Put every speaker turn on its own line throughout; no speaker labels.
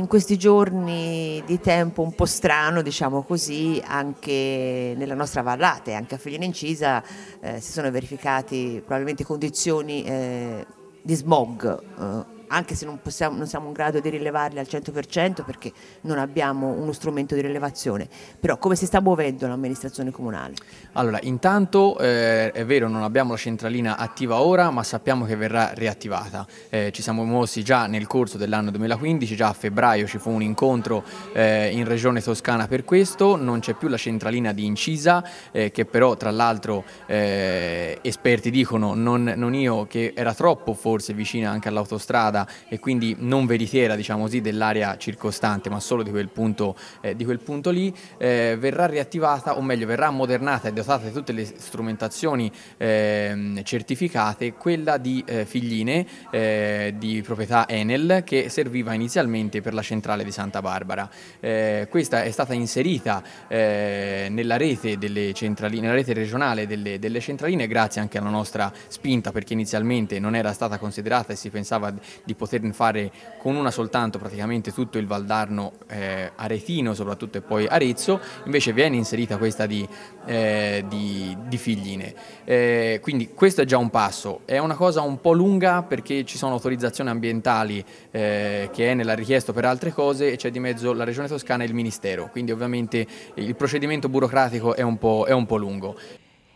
In questi giorni di tempo un po' strano, diciamo così, anche nella nostra vallata e anche a Felina Incisa eh, si sono verificati probabilmente condizioni eh, di smog eh, anche se non, possiamo, non, siamo in grado di rilevarli al 100% perché non abbiamo uno strumento di rilevazione, però come si sta muovendo l'amministrazione
comunale? Allora, intanto eh, è vero non abbiamo la centralina attiva ora, ma sappiamo che verrà riattivata. Eh, ci siamo mossi già nel corso dell'anno 2015, già a febbraio ci fu un incontro eh, in regione toscana per questo, non c'è più la centralina di Incisa, eh, che però tra l'altro eh, esperti dicono, non, non io, che era troppo forse vicina anche all'autostrada, strada e quindi non veritiera diciamo così, dell'area circostante ma solo di quel punto, eh, di quel punto lì, eh, verrà riattivata o meglio verrà modernata e dotata di tutte le strumentazioni eh, certificate quella di eh, Figline eh, di proprietà Enel che serviva inizialmente per la centrale di Santa Barbara. Eh, questa è stata inserita nella rete, nella, rete regionale delle, delle centraline grazie anche alla nostra spinta perché inizialmente non era stata considerata e si pensava di di poterne fare con una soltanto praticamente tutto il Valdarno eh, aretino soprattutto e poi Arezzo, invece viene inserita questa di, eh, di, di Figline. Eh, quindi questo è già un passo, è una cosa un po' lunga perché ci sono autorizzazioni ambientali eh, che è nella richiesta per altre cose e c'è di mezzo la Regione Toscana e il Ministero, quindi ovviamente il procedimento burocratico è un po', è un po lungo.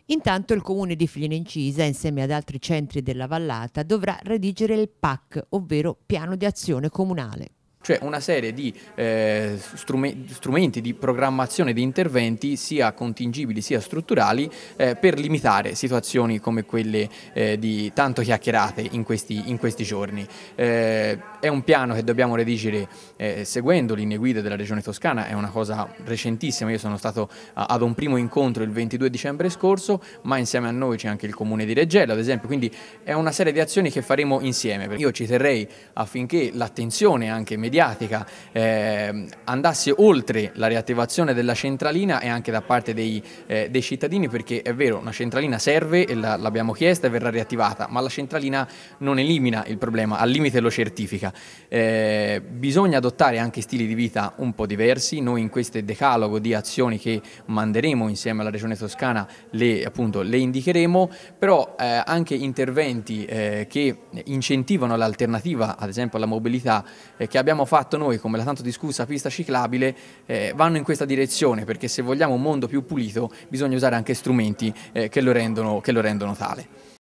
Intanto il comune di Incisa, insieme ad altri centri della vallata, dovrà redigere il PAC, ovvero Piano di Azione Comunale
cioè una serie di eh, strumenti di programmazione di interventi sia contingibili sia strutturali eh, per limitare situazioni come quelle eh, di tanto chiacchierate in questi, in questi giorni. Eh, è un piano che dobbiamo redigere eh, seguendo linee guida della Regione Toscana, è una cosa recentissima, io sono stato ad un primo incontro il 22 dicembre scorso, ma insieme a noi c'è anche il Comune di Reggello ad esempio, quindi è una serie di azioni che faremo insieme. Io ci terrei affinché l'attenzione anche mediatica mediatica eh, andasse oltre la riattivazione della centralina e anche da parte dei, eh, dei cittadini perché è vero, una centralina serve e l'abbiamo chiesta e verrà riattivata, ma la centralina non elimina il problema, al limite lo certifica. Eh, bisogna adottare anche stili di vita un po' diversi, noi in questo decalogo di azioni che manderemo insieme alla Regione Toscana le, appunto, le indicheremo, però eh, anche interventi eh, che incentivano l'alternativa, ad esempio alla mobilità, eh, che abbiamo fatto noi come la tanto discussa pista ciclabile eh, vanno in questa direzione perché se vogliamo un mondo più pulito bisogna usare anche strumenti eh, che, lo rendono, che lo rendono tale.